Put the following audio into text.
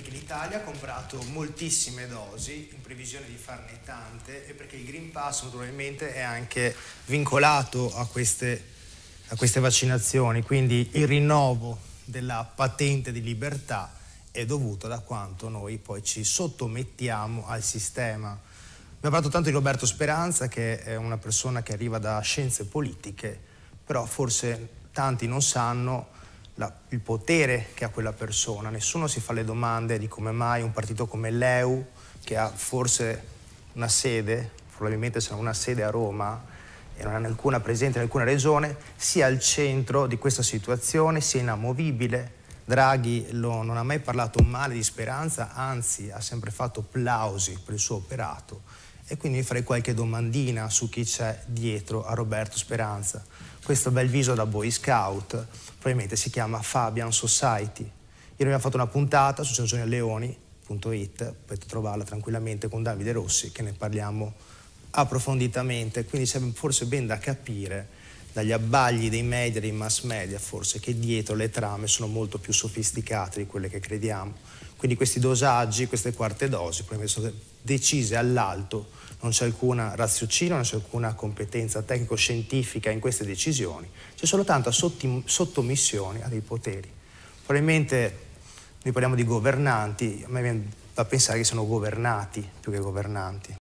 perché l'Italia ha comprato moltissime dosi in previsione di farne tante e perché il Green Pass naturalmente è anche vincolato a queste, a queste vaccinazioni, quindi il rinnovo della patente di libertà è dovuto da quanto noi poi ci sottomettiamo al sistema. Abbiamo parlato tanto di Roberto Speranza, che è una persona che arriva da scienze politiche, però forse tanti non sanno la, il potere che ha quella persona. Nessuno si fa le domande di come mai un partito come l'EU, che ha forse una sede, probabilmente sarà una sede a Roma, e non ha alcuna presente in alcuna regione, sia al centro di questa situazione, sia inamovibile. Draghi lo, non ha mai parlato male di Speranza, anzi ha sempre fatto plausi per il suo operato e quindi farei qualche domandina su chi c'è dietro a Roberto Speranza. Questo bel viso da Boy Scout probabilmente si chiama Fabian Society. Ieri abbiamo fatto una puntata su sangionialeoni.it, potete trovarla tranquillamente con Davide Rossi che ne parliamo approfonditamente, quindi c'è forse ben da capire dagli abbagli dei media, dei mass media forse, che dietro le trame sono molto più sofisticate di quelle che crediamo. Quindi questi dosaggi, queste quarte dosi, probabilmente sono decise all'alto non c'è alcuna raziocinio, non c'è alcuna competenza tecnico-scientifica in queste decisioni, c'è soltanto sottomissione a dei poteri. Probabilmente noi parliamo di governanti, a me viene da pensare che sono governati più che governanti.